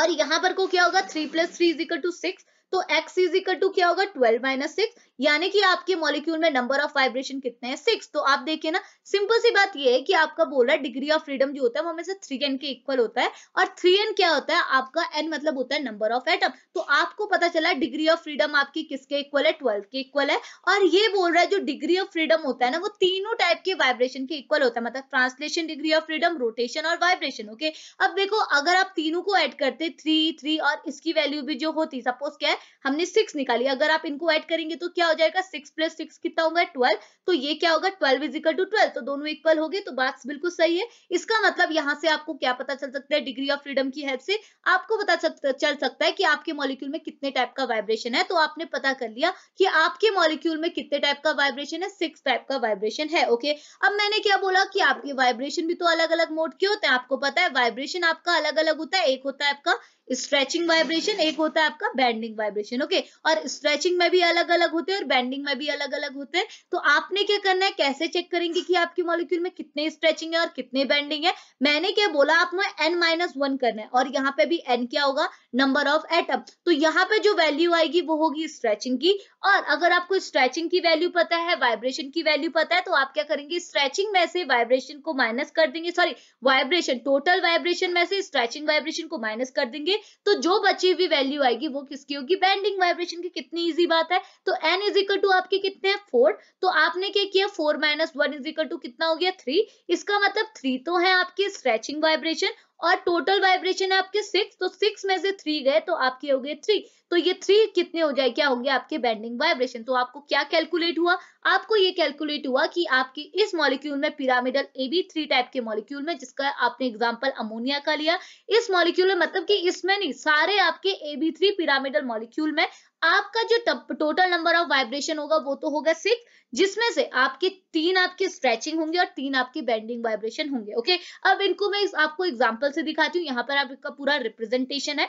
और यहाँ पर को क्या होगा three plus three is equal to six तो x इज इक्वल टू क्या होगा 12 माइनस सिक्स यानी कि आपके मॉलिक्यूल में नंबर ऑफ वाइब्रेशन कितने हैं सिक्स तो आप देखिए ना सिंपल सी बात ये है कि आपका बोला डिग्री ऑफ फ्रीडम जो होता है वो हमेशा थ्री एन के इक्वल होता है और थ्री एन क्या होता है आपका एन मतलब होता है नंबर ऑफ एटम तो आपको पता चला डिग्री ऑफ फ्रीडम आपकी किसके इक्वल है ट्वेल्व के इक्वल है और ये बोल रहा है जो डिग्री ऑफ फ्रीडम होता है ना वो तीनों टाइप के वाइब्रेशन के इक्वल होता है मतलब translation degree of freedom rotation और वाइब्रेशन ओके अब देखो अगर आप तीनों को एड करते थ्री थ्री और इसकी वैल्यू भी जो होती सपोज क्या है हमने सिक्स निकाली अगर आप इनको एड करेंगे तो क्या क्या हो जाएगा सिक्स प्लस सिक्स कितना होगा ट्वेल्व तो ये क्या होगा twelve is equal to twelve तो दोनों इक्वल हो गए तो बात बिल्कुल सही है इसका मतलब यहाँ से आपको क्या पता चल सकता है डिग्री ऑफ फ्रीडम की हेल्प से आपको पता चल सकता है कि आपके मॉलिक्यूल में कितने टाइप का वाइब्रेशन है तो आपने पता कर लिया कि आपके मॉलिक्यूल में कितने टाइप का वाइब्रेशन है सिक्स टाइप का वाइब्रेशन है ओके अब मैंने क्या बोला कि आपके वाइब्रेशन भी तो अलग अलग मोड के होते हैं आपको पता है वाइब्रेशन आपका अलग अलग होता है एक होता है आपका स्ट्रेचिंग वाइब्रेशन एक होता है आपका बैंडिंग वाइब्रेशन ओके और स्ट्रेचिंग में भी अलग अलग होते हैं और बैंडिंग में भी अलग अलग होते हैं तो आपने क्या करना है कैसे चेक करेंगे कि आपके मॉलिक्यूल में कितने स्ट्रेचिंग है और कितने बैंडिंग है मैंने क्या बोला आपने एन माइनस वन करना है और यहाँ पे भी एन क्या होगा नंबर ऑफ एटम तो यहाँ पे जो वैल्यू आएगी वो होगी स्ट्रेचिंग की और अगर आपको स्ट्रेचिंग की वैल्यू पता है वाइब्रेशन की वैल्यू पता है तो आप क्या करेंगे स्ट्रेचिंग में से वाइब्रेशन को माइनस कर देंगे सॉरी वाइब्रेशन टोटल वाइब्रेशन में से स्ट्रेचिंग वाइब्रेशन को माइनस कर देंगे तो जो बची हुई वैल्यू आएगी वो किसकी होगी बैंडिंग वाइब्रेशन की कितनी ईजी बात है तो एन इज इक्वल टू आपके कितने हैं फोर तो आपने क्या किया four minus one is equal to कितना हो गया थ्री इसका मतलब थ्री तो है आपकी स्ट्रेचिंग वाइब्रेशन और टोटल वाइब्रेशन है आपके सिक्स तो सिक्स में से थ्री गए तो आपके हो गए थ्री तो ये थ्री कितने हो जाए क्या हो गया आपके बेंडिंग वाइब्रेशन तो आपको क्या कैलकुलेट हुआ आपको ये कैलकुलेट हुआ कि आपके इस मॉलिक्यूल में pyramidal A B three type के मॉलिक्यूल में जिसका आपने एग्जाम्पल अमोनिया का लिया इस मॉलिक्यूल में मतलब की इसमें नहीं सारे आपके A B three pyramidal molecule में आपका जो टोटल नंबर ऑफ वाइब्रेशन होगा वो तो होगा सिक्स जिसमें से आपके तीन आपके स्ट्रेचिंग होंगे और तीन आपकी बेंडिंग वाइब्रेशन होंगे ओके अब इनको मैं आपको एग्जाम्पल से दिखाती हूँ यहाँ पर आपका पूरा रिप्रेजेंटेशन है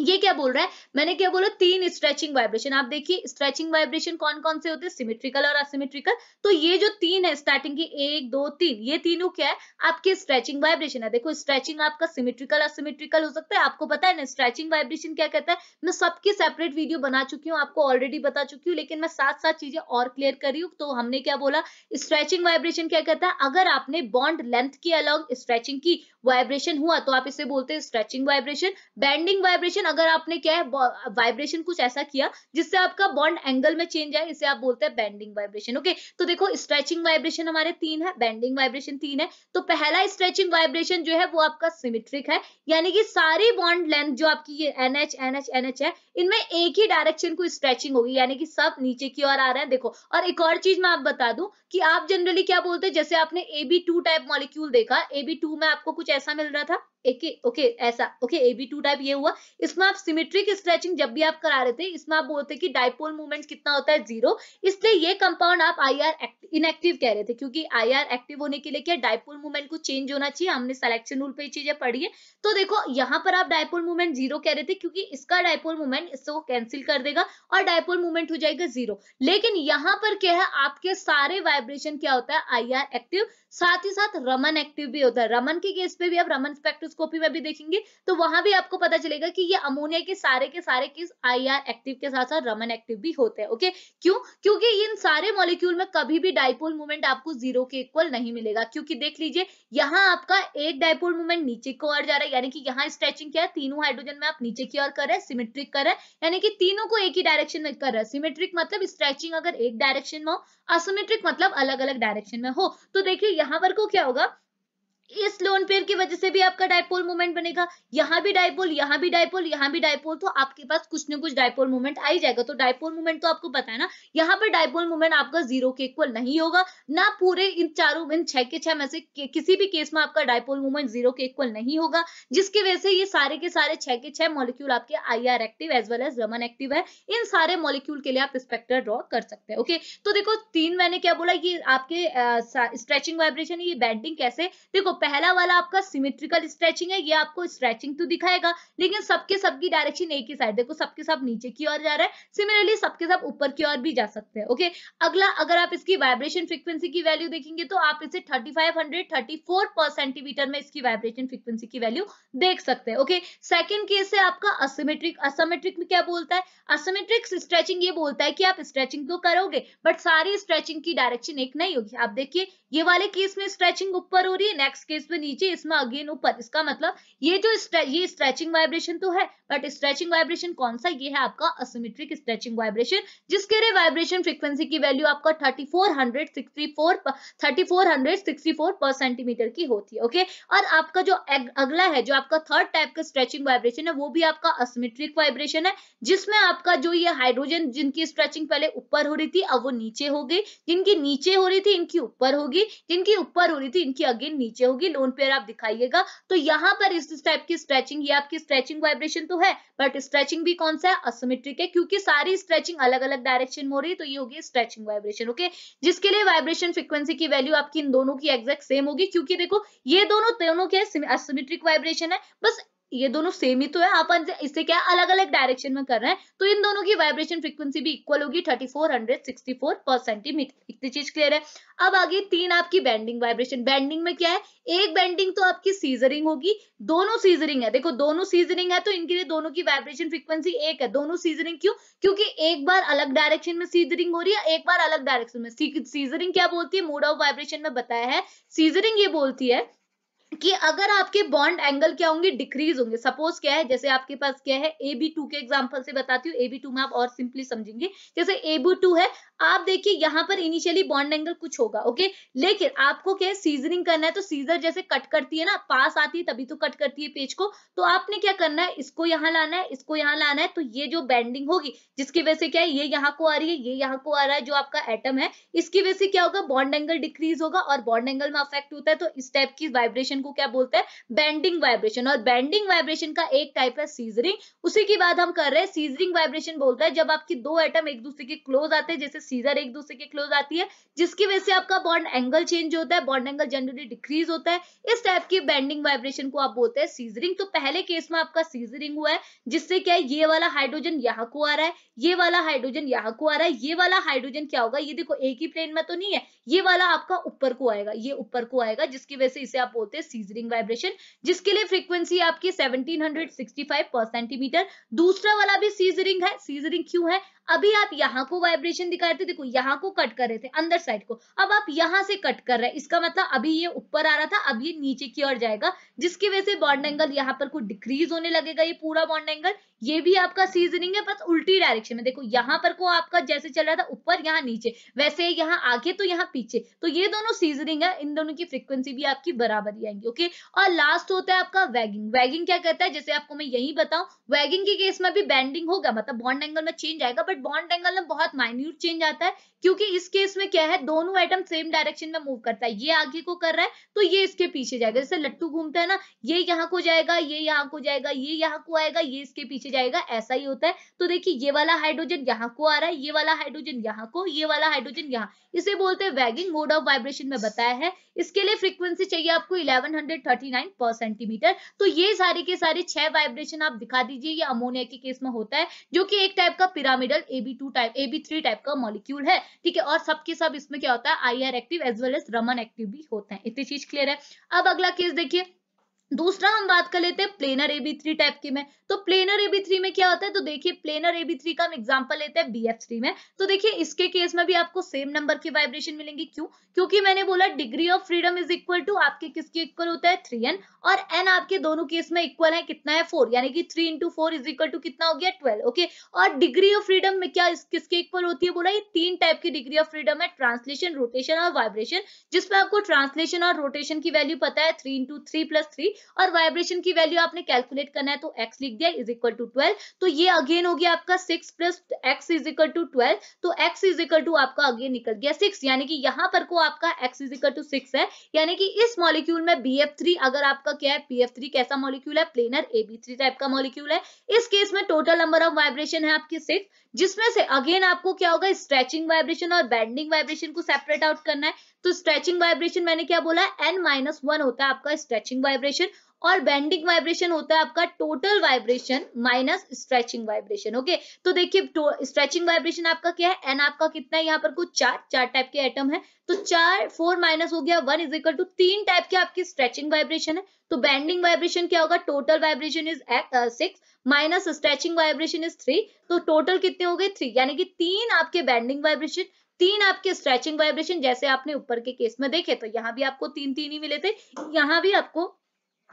ये क्या बोल रहा है मैंने क्या बोला तीन स्ट्रेचिंग वाइब्रेशन आप देखिए स्ट्रेचिंग वाइब्रेशन कौन कौन से होते हैं सिमेट्रिकल और असिमेट्रिकल तो ये जो तीन है स्टार्टिंग की एक दो तीन ये तीनों क्या है आपके स्ट्रेचिंग वाइब्रेशन है देखो स्ट्रेचिंग आपका सिमेट्रिकल असिमेट्रिकल हो सकता है आपको पता है ना स्ट्रेचिंग वाइब्रेशन क्या कहता है मैं सबकी सेपरेट वीडियो बना चुकी हूँ आपको ऑलरेडी बता चुकी हूँ लेकिन मैं साथ साथ चीजें और क्लियर करी हूँ तो हमने क्या बोला स्ट्रेचिंग वाइब्रेशन क्या कहता है अगर आपने बॉन्ड लेंथ की अलॉन्ग स्ट्रेचिंग की वाइब्रेशन हुआ तो आप इसे बोलते हैं स्ट्रेचिंग वाइब्रेशन बैंडिंग वाइब्रेशन अगर आपने क्या है वाइब्रेशन कुछ ऐसा किया जिससे आपका बॉन्ड एंगल में चेंज आए इसे आप बोलते हैं बैंडिंग वाइब्रेशन ओके तो देखो स्ट्रेचिंग वाइब्रेशन हमारे तीन है बैंडिंग वाइब्रेशन तीन है तो पहला स्ट्रेचिंग वाइब्रेशन जो है वो आपका सिमिट्रिक है यानी कि सारी बॉन्ड लेंथ जो आपकी ये एनएच एनएच एनएच है इनमें एक ही डायरेक्शन को स्ट्रेचिंग होगी यानी कि सब नीचे की ओर आ रहे हैं देखो और एक और चीज मैं आप बता दूं कि आप जनरली क्या बोलते हैं जैसे आपने एबी टू टाइप मॉलिक्यूल देखा एबी टू में आपको कुछ कैसा मिल रहा था एक ओके ऐसा okay A B two type ये हुआ इसमें आप सिमेट्रिक स्ट्रेचिंग जब भी आप करा रहे थे इसमें आप बोलते कि डायपोल मूवमेंट कितना होता है जीरो इसलिए ये कंपाउंड आप आई आर इनएक्टिव कह रहे थे क्योंकि आई आर एक्टिव होने के लिए क्या डायपोल मूवमेंट को चेंज होना चाहिए हमने सिलेक्शन रूल पर चीजें पढ़ी है तो देखो यहाँ पर आप डायपोल मूवमेंट जीरो कह रहे थे क्योंकि इसका डायपोल मूवमेंट इसको कैंसिल कर देगा और डायपोल मूवमेंट हो जाएगा जीरो लेकिन यहाँ पर क्या है आपके सारे वाइब्रेशन क्या होता है आई एक्टिव साथ ही साथ रमन एक्टिव भी होता है रमन के केस पे भी आप रमन स्पेक्ट्रोस्कोपी में भी देखेंगे तो वहां भी आपको पता चलेगा कि ये अमोनिया के सारे के सारे किस आई एक्टिव के साथ साथ रमन एक्टिव भी होते हैं ओके क्यों क्योंकि इन सारे मॉलिक्यूल में कभी भी डायपोल मूवमेंट आपको जीरो के इक्वल नहीं मिलेगा क्योंकि देख लीजिए यहाँ आपका एक डायपोल मूवमेंट नीचे की ओर जा रहा है यानी कि यहाँ स्ट्रेचिंग क्या है तीनों हाइड्रोजन में आप नीचे की ओर कर रहे हैं सिमेट्रिक कर रहे हैं यानी कि तीनों को एक ही डायरेक्शन में कर रहे हैं सिमेट्रिक मतलब स्ट्रेचिंग अगर एक डायरेक्शन में हो असिमेट्रिक मतलब अलग अलग डायरेक्शन में हो तो देखिए यहाँ पर को क्या होगा इस लोन पेयर की वजह से भी आपका डायपोल मूवमेंट बनेगा यहाँ भी डायपोल यहाँ भी डायपोल यहाँ भी डायपोल तो आपके पास कुछ ना कुछ डायपोल मूवमेंट आ ही जाएगा तो डायपोल मूवमेंट तो आपको पता है ना यहाँ पर डायपोल मूवमेंट आपका जीरो के इक्वल नहीं होगा ना पूरे इन चारों इन छह के छह में से किसी भी केस में आपका डायपोल मूवमेंट जीरो के इक्वल नहीं होगा जिसकी वजह से ये सारे के सारे छह के छह मॉलिक्यूल आपके I R active as well as Raman active है इन सारे मॉलिक्यूल के लिए आप स्पेक्टर ड्रॉ कर सकते हैं ओके तो देखो तीन मैंने क्या बोला ये आपके स्ट्रेचिंग वाइब्रेशन ये बैंडिंग कैसे देखो पहला वाला आपका सिमेट्रिकल स्ट्रेचिंग है ये आपको स्ट्रेचिंग तो दिखाएगा लेकिन सबके सबकी डायरेक्शन एक ही साइड देखो सबके सब नीचे की ओर जा रहा है सिमिलरली सबके सब ऊपर की ओर भी जा सकते हैं ओके अगला अगर आप इसकी वाइब्रेशन फ्रिक्वेंसी की वैल्यू देखेंगे तो आप इसे thirty five hundred thirty four per centimetre में इसकी वाइब्रेशन फ्रिक्वेंसी की वैल्यू देख सकते हैं ओके सेकेंड केस है आपका असिमेट्रिक असिमेट्रिक में क्या बोलता है असिमेट्रिक स्ट्रेचिंग ये बोलता है कि आप स्ट्रेचिंग तो करोगे बट सारी स्ट्रेचिंग की डायरेक्शन एक नहीं होगी आप देखिए ये वाले केस में स्ट्रेचिंग ऊपर हो रही है नेक्स्ट केस में नीचे इसमें अगेन ऊपर इसका मतलब ये जो ये स्ट्रेचिंग वाइब्रेशन तो है बट स्ट्रेचिंग वाइब्रेशन कौन सा ये है आपका असिमेट्रिक स्ट्रेचिंग वाइब्रेशन जिसके लिए वाइब्रेशन फ्रीक्वेंसी की वैल्यू आपका thirty four thirty four hundred sixty four per centimetre की होती है ओके और आपका जो अगला है जो आपका थर्ड टाइप का स्ट्रेचिंग वाइब्रेशन है वो भी आपका असिमेट्रिक वाइब्रेशन है जिसमें आपका जो ये हाइड्रोजन जिनकी स्ट्रेचिंग पहले ऊपर हो रही थी अब वो नीचे हो गई जिनकी नीचे हो रही थी इनकी ऊपर होगी जिनकी ऊपर हो रही थी इनकी अगेन नीचे होगी होगी लोन पेयर आप दिखाइएगा तो यहाँ पर इस टाइप की स्ट्रेचिंग ये आपकी स्ट्रेचिंग वाइब्रेशन तो है बट स्ट्रेचिंग भी कौन सा है असमेट्रिक है क्योंकि सारी स्ट्रेचिंग अलग अलग डायरेक्शन में हो रही है तो ये होगी स्ट्रेचिंग वाइब्रेशन ओके जिसके लिए वाइब्रेशन फ्रिक्वेंसी की वैल्यू आपकी इन दोनों की एक्जैक्ट सेम होगी क्योंकि देखो ये दोनों दोनों के असमेट्रिक वाइब्रेशन है बस ये दोनों सेम ही तो है आप इससे क्या अलग अलग डायरेक्शन में कर रहे हैं तो इन दोनों की वाइब्रेशन फ्रीक्वेंसी भी इक्वल होगी 3464 पर सेंटीमीटर इतनी चीज क्लियर है अब आगे तीन आपकी बैंडिंग वाइब्रेशन बैंडिंग में क्या है एक बैंडिंग तो आपकी सीजरिंग होगी दोनों सीजरिंग है देखो दोनों सीजरिंग है तो इनके लिए दोनों की वाइब्रेशन फ्रीक्वेंसी एक है दोनों सीजरिंग क्यों क्योंकि एक बार अलग डायरेक्शन में सीजरिंग हो रही है एक बार अलग डायरेक्शन में सीजरिंग क्या बोलती है मोड ऑफ वाइब्रेशन में बताया है सीजरिंग ये बोलती है कि अगर आपके बॉन्ड एंगल क्या होंगे डिक्रीज होंगे सपोज क्या है जैसे आपके पास क्या है ए बी टू के एग्जाम्पल से बताती हूँ ए बी टू में आप और सिंपली समझेंगे जैसे ए बी टू है आप देखिए यहाँ पर इनिशियली बॉन्ड एंगल कुछ होगा ओके लेकिन आपको क्या है सीजनिंग करना है तो सीजर जैसे कट करती है ना पास आती है तभी तो कट करती है पेज को तो आपने क्या करना है इसको यहाँ लाना है इसको यहाँ लाना है तो ये जो बैंडिंग होगी जिसकी वजह से क्या है ये यहाँ को आ रही है ये यहाँ को आ रहा है जो आपका एटम है इसकी वजह से क्या होगा बॉन्ड एंगल डिक्रीज होगा और बॉन्ड एंगल में अफेक्ट होता है तो इस टाइप की वाइब्रेशन को क्या बोलते हैं बैंडिंग वाइब्रेशन और बैंडिंग वाइब्रेशन का एक टाइप है सीजरिंग उसी के बाद हम कर रहे हैं सीजरिंग वाइब्रेशन बोलता है जब आपकी दो आइटम एक दूसरे के क्लोज आते हैं जैसे सीजर एक दूसरे के क्लोज आती है जिसकी वजह से आपका बॉन्ड एंगल चेंज होता है बॉन्ड एंगल जनरली डिक्रीज होता है इस टाइप की बैंडिंग वाइब्रेशन को आप बोलते हैं सीजरिंग तो पहले केस में आपका सीजरिंग हुआ है जिससे क्या है ये वाला हाइड्रोजन यहाँ को आ रहा है ये वाला हाइड्रोजन यहाँ को आ रहा है ये वाला हाइड्रोजन क्या होगा ये देखो एक ही प्लेन में तो नहीं है ये वाला आपका ऊपर को आएगा ये ऊपर को आएगा जिसकी वजह से इसे आप बोलते हैं सीजरिंग वाइब्रेशन जिसके लिए फ्रीक्वेंसी आपकी 1765 पर सेंटीमीटर दूसरा वाला भी सीजरिंग है सीजरिंग क्यों है अभी आप यहाँ को वाइब्रेशन दिखा रहे थे देखो यहाँ को कट कर रहे थे अंदर साइड को अब आप यहाँ से कट कर रहे हैं इसका मतलब अभी ये ऊपर आ रहा था अब ये नीचे की ओर जाएगा जिसकी वजह से बॉन्ड एंगल यहाँ पर कुछ डिक्रीज होने लगेगा ये पूरा बॉन्ड एंगल ये भी आपका सीजनिंग है बस उल्टी डायरेक्शन में देखो यहाँ पर को आपका जैसे चल रहा था ऊपर यहाँ नीचे वैसे यहाँ आगे तो यहाँ पीछे तो ये दोनों सीजनिंग है इन दोनों की फ्रिक्वेंसी भी आपकी बराबर ही आएंगी ओके और लास्ट होता है आपका वैगिंग वैगिंग क्या कहता है जैसे आपको मैं यही बताऊं वैगिंग के केस में भी बैंडिंग होगा मतलब बॉन्ड एंगल में चेंज आएगा बट बॉन्ड एंगल में बहुत माइन्यूट चेंज आता है क्योंकि इस केस में क्या है दोनों आइटम सेम डायरेक्शन में मूव करता है ये आगे को कर रहा है तो ये इसके पीछे जाएगा जैसे लट्टू घूमता है ना ये यहाँ को जाएगा ये यहाँ को जाएगा ये यहाँ को आएगा ये इसके पीछे जाएगा ऐसा ही होता है तो देखिए ये वाला हाइड्रोजन यहाँ को आ रहा है ये वाला हाइड्रोजन यहाँ को ये वाला हाइड्रोजन यहाँ इसे बोलते हैं वैगिंग मोड ऑफ वाइब्रेशन में बताया है इसके लिए फ्रीक्वेंसी चाहिए आपको 1139 पर सेंटीमीटर तो ये सारे के सारे छह वाइब्रेशन आप दिखा दीजिए ये अमोनिया के केस में होता है जो कि एक टाइप का pyramidal B two type AB three type का मॉलिक्यूल है ठीक है और सबके सब इसमें क्या होता है I active as well as Raman active भी होते हैं इतनी चीज क्लियर है अब अगला केस देखिए दूसरा हम बात कर लेते हैं प्लेनर एबी थ्री टाइप की में तो प्लेनर एबी थ्री में क्या होता है तो देखिए प्लेनर एबी थ्री का हम एग्जांपल लेते हैं बी एफ थ्री में तो देखिए इसके केस में भी आपको सेम नंबर की वाइब्रेशन मिलेंगी क्यों क्योंकि मैंने बोला degree of freedom is equal to आपके किसके इक्वल होता है थ्री एन और एन आपके दोनों केस में इक्वल है कितना है फोर यानी कि three into four is equal to कितना हो गया ट्वेल्व ओके और डिग्री ऑफ फ्रीडम में क्या किसके इक्वल होती है बोला ये तीन टाइप की डिग्री ऑफ फ्रीडम है ट्रांसलेशन रोटेशन और वाइब्रेशन जिसमें आपको ट्रांसलेशन और रोटेशन की वैल्यू पता है three into three plus three और वाइब्रेशन की वैल्यू आपने कैलकुलेट करना है तो एक्स लिख दिया इज इक्वल टू ट्वेल्व तो ये अगेन हो गया आपका six plus X is equal to twelve तो एक्स इज इक्वल टू आपका अगेन निकल गया सिक्स यानी कि यहाँ पर को आपका X is equal to six है यानी कि इस मॉलिक्यूल में बी एफ थ्री अगर आपका क्या है पी एफ थ्री कैसा मॉलिक्यूल है planar A B three type का मॉलिक्यूल है इस केस में टोटल नंबर ऑफ वाइब्रेशन है आपकी सिक्स जिसमें से अगेन आपको क्या होगा स्ट्रेचिंग वाइब्रेशन और बैंडिंग वाइब्रेशन को सेपरेट आउट करना है तो स्ट्रेचिंग वाइब्रेशन मैंने क्या बोला एन माइनस वन होता है आपका स्ट्रेचिंग वाइब्रेशन और बेंडिंग वाइब्रेशन होता है आपका total vibration minus stretching vibration okay तो देखिए स्ट्रेचिंग वाइब्रेशन आपका क्या है एन आपका कितना है यहाँ पर कुछ चार चार टाइप के एटम है तो चार फोर माइनस हो गया वन इज इक्वल टू तीन टाइप के आपकी स्ट्रेचिंग वाइब्रेशन है तो बैंडिंग वाइब्रेशन क्या होगा total vibration is six minus stretching vibration is three तो टोटल कितने हो गए थ्री यानी कि तीन आपके बैंडिंग वाइब्रेशन तीन आपके स्ट्रेचिंग वाइब्रेशन जैसे आपने ऊपर के केस में देखे तो यहाँ भी आपको तीन तीन ही मिले थे यहाँ भी आपको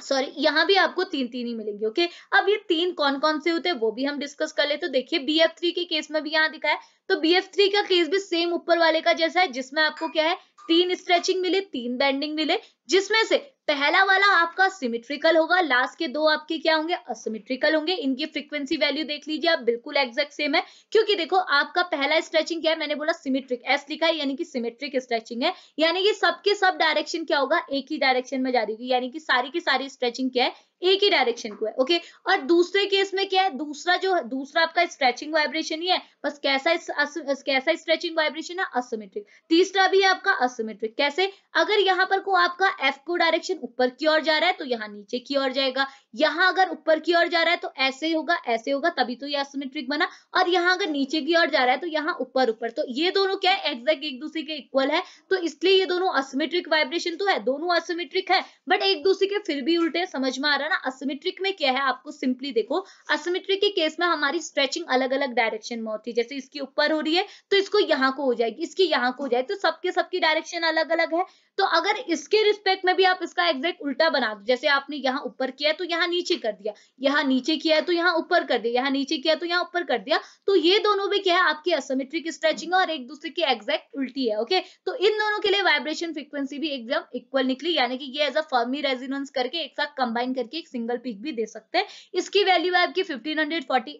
सॉरी यहाँ भी आपको तीन तीन ही मिलेंगे ओके अब ये तीन कौन कौन से होते हैं वो भी हम डिस्कस कर ले तो देखिए बी एफ थ्री के केस में भी यहाँ दिखा है तो बी एफ थ्री का केस भी सेम ऊपर वाले का जैसा है जिसमें आपको क्या है तीन स्ट्रेचिंग मिले तीन बैंडिंग मिले जिसमें से पहला वाला आपका सिमेट्रिकल होगा लास्ट के दो आपके क्या होंगे असिमेट्रिकल होंगे इनकी फ्रीक्वेंसी वैल्यू देख लीजिए आप बिल्कुल एग्जैक्ट सेम है क्योंकि देखो आपका पहला स्ट्रेचिंग क्या है मैंने बोला सिमेट्रिक एस लिखा है यानी कि सिमेट्रिक स्ट्रेचिंग है यानी कि सबके सब डायरेक्शन क्या होगा एक ही डायरेक्शन में जा रही यानी कि सारी की सारी स्ट्रेचिंग क्या है एक ही डायरेक्शन को है ओके और दूसरे केस में क्या है दूसरा जो दूसरा आपका स्ट्रेचिंग वाइब्रेशन ही है बस कैसा कैसा स्ट्रेचिंग वाइब्रेशन है असोमेट्रिक तीसरा भी है आपका असोमेट्रिक कैसे अगर यहाँ पर को आपका एफ को डायरेक्शन ऊपर की ओर जा रहा है तो यहाँ नीचे की ओर जाएगा यहाँ अगर ऊपर की ओर जा रहा है तो ऐसे होगा ऐसे होगा तभी तो ये असोमेट्रिक बना और यहाँ अगर नीचे की ओर जा रहा है तो यहाँ ऊपर ऊपर तो ये दोनों क्या है एग्जैक्ट एक दूसरे के इक्वल है तो इसलिए ये दोनों असोमेट्रिक वाइब्रेशन तो है दोनों असोमेट्रिक है बट एक दूसरे के फिर भी उल्टे समझ में आ रहा है ना असिमेट्रिक में क्या है आपको सिंपली देखो असिमेट्रिक के केस में हमारी स्ट्रेचिंग अलग अलग डायरेक्शन में होती है जैसे इसकी ऊपर हो रही है तो इसको यहाँ को हो जाएगी इसकी यहाँ को हो जाएगी तो सबके सबकी डायरेक्शन अलग अलग है तो अगर इसके रिस्पेक्ट में भी आप इसका एग्जैक्ट उल्टा बना दो जैसे आपने यहाँ ऊपर किया तो यहाँ नीचे कर दिया यहाँ नीचे किया है तो यहाँ ऊपर कर दिया यहाँ नीचे किया तो यहाँ ऊपर कर दिया तो ये दोनों भी क्या है आपकी असमेट्रिक स्ट्रेचिंग है और एक दूसरे की एग्जैक्ट उल्टी है ओके तो इन दोनों के लिए वाइब्रेशन फ्रिक्वेंसी भी एकदम इक्वल निकली यानी कि ये एज अ फर्मी रेजिडेंस करके एक साथ कंबाइन करके एक सिंगल पीक भी दे सकते हैं इसकी वैल्यू है आपकी fifteen hundred forty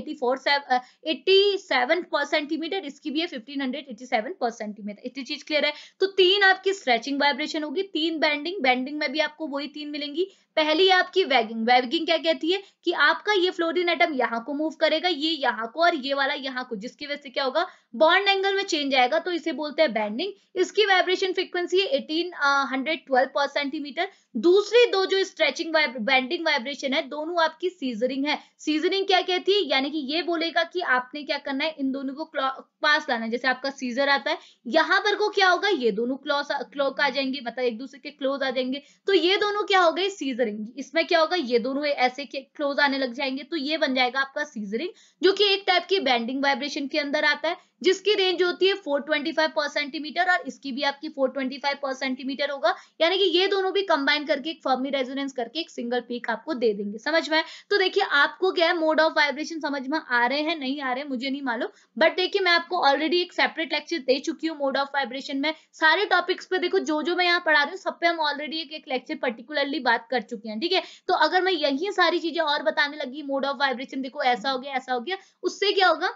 eighty four eighty per centimetre इसकी भी है fifteen hundred eighty seven per centimetre इतनी चीज क्लियर है तो तीन आपकी स्ट्रेचिंग वाइब्रेशन होगी तीन बैंडिंग बैंडिंग में भी आपको वही तीन मिलेंगी पहली आपकी वैगिंग वैगिंग क्या कहती है कि आपका ये फ्लोरिन एटम यहाँ को मूव करेगा ये यहाँ को और ये वाला यहाँ को जिसकी वजह से क्या होगा बॉन्ड एंगल में चेंज आएगा तो इसे बोलते हैं बैंडिंग इसकी वाइब्रेशन फ्रिक्वेंसी है एटीन पर सेंटीमीटर दूसरी दो जो स्ट्रेचिंग बैंडिंग वाइब्रेशन है दोनों आपकी सीजरिंग है सीजरिंग क्या कहती है यानी कि ये बोलेगा कि आपने क्या करना है इन दोनों को पास लाना जैसे आपका सीजर आता है यहाँ पर को क्या होगा ये दोनों क्लॉस क्लॉक आ जाएंगे मतलब एक दूसरे के क्लोज आ जाएंगे तो ये दोनों क्या हो गए सीजर सीजरिंग इसमें क्या होगा ये दोनों ऐसे क्लोज आने लग जाएंगे तो ये बन जाएगा आपका सीजरिंग जो कि एक टाइप की बैंडिंग वाइब्रेशन के अंदर आता है जिसकी रेंज होती है 425 पर सेंटीमीटर और इसकी भी आपकी 425 पर सेंटीमीटर होगा यानी कि ये दोनों भी कंबाइन करके एक फर्मी रेजोनेंस करके एक सिंगल पीक आपको दे देंगे समझ में तो देखिए आपको क्या है मोड ऑफ वाइब्रेशन समझ में आ रहे हैं नहीं आ रहे मुझे नहीं मालूम बट देखिए मैं आपको ऑलरेडी एक सेपरेट लेक्चर दे चुकी हूँ मोड ऑफ वाइब्रेशन में सारे टॉपिक्स पे देखो जो जो मैं यहाँ पढ़ा रही हूँ सब पे हम ऑलरेडी एक, एक लेक्चर पर्टिकुलरली बात कर चुके हैं ठीक है तो अगर मैं यही सारी चीजें और बताने लगी मोड ऑफ वाइब्रेशन देखो ऐसा हो गया ऐसा हो गया उससे क्या होगा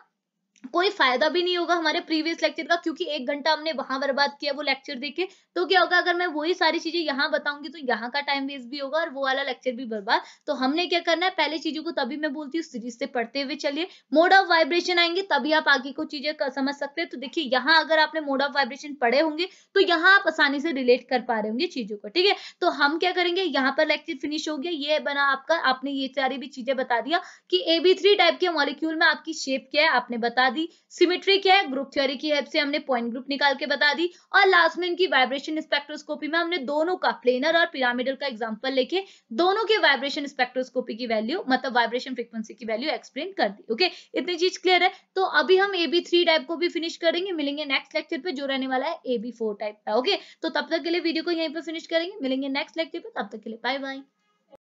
कोई फायदा भी नहीं होगा हमारे प्रीवियस लेक्चर का क्योंकि एक घंटा हमने वहां बर्बाद किया वो लेक्चर देखे तो क्या होगा अगर मैं वही सारी चीजें यहाँ बताऊंगी तो यहाँ का टाइम वेस्ट भी होगा और वो वाला लेक्चर भी बर्बाद तो हमने क्या करना है पहले चीजों को तभी मैं बोलती हूँ सीरीज से पढ़ते हुए चलिए मोड ऑफ वाइब्रेशन आएंगे तभी आप आगे को चीजें समझ सकते हैं तो देखिए यहाँ अगर आपने मोड ऑफ वाइब्रेशन पढ़े होंगे तो यहाँ आप आसानी से रिलेट कर पा रहे होंगे चीजों को ठीक है तो हम क्या करेंगे यहाँ पर लेक्चर फिनिश हो गया ये बना आपका आपने ये सारी भी चीजें बता दिया कि ए बी थ्री टाइप के मॉलिक्यूल में आपकी शेप क्या है आपने बता बता दी सिमेट्री क्या है ग्रुप थ्योरी की हेल्प से हमने पॉइंट ग्रुप निकाल के बता दी और लास्ट में इनकी वाइब्रेशन स्पेक्ट्रोस्कोपी में हमने दोनों का प्लेनर और पिरामिडल का एग्जाम्पल लेके दोनों के वाइब्रेशन स्पेक्ट्रोस्कोपी की वैल्यू मतलब वाइब्रेशन फ्रिक्वेंसी की वैल्यू एक्सप्लेन कर दी ओके इतनी चीज क्लियर है तो अभी हम एबी थ्री टाइप को भी फिनिश करेंगे मिलेंगे नेक्स्ट लेक्चर पे जो रहने वाला है एबी फोर टाइप का ओके तो तब तक के लिए वीडियो को यहीं पर फिनिश करेंगे मिलेंगे नेक्स्ट लेक्चर पे तब तक के लिए बाय बाय